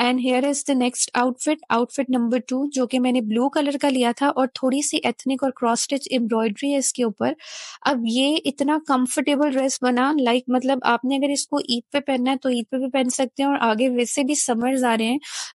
and here is the next outfit outfit number two जो कि मैंने ब्लू कलर का लिया था और थोड़ी सी एथनिक और क्रॉस स्टिच एम्ब्रॉयडरी है इसके ऊपर अब ये इतना कंफर्टेबल ड्रेस बना लाइक like, मतलब आपने अगर इसको ईद पे पहनना है तो ईद पे भी पहन सकते हैं और आगे वैसे भी समर्स आ रहे हैं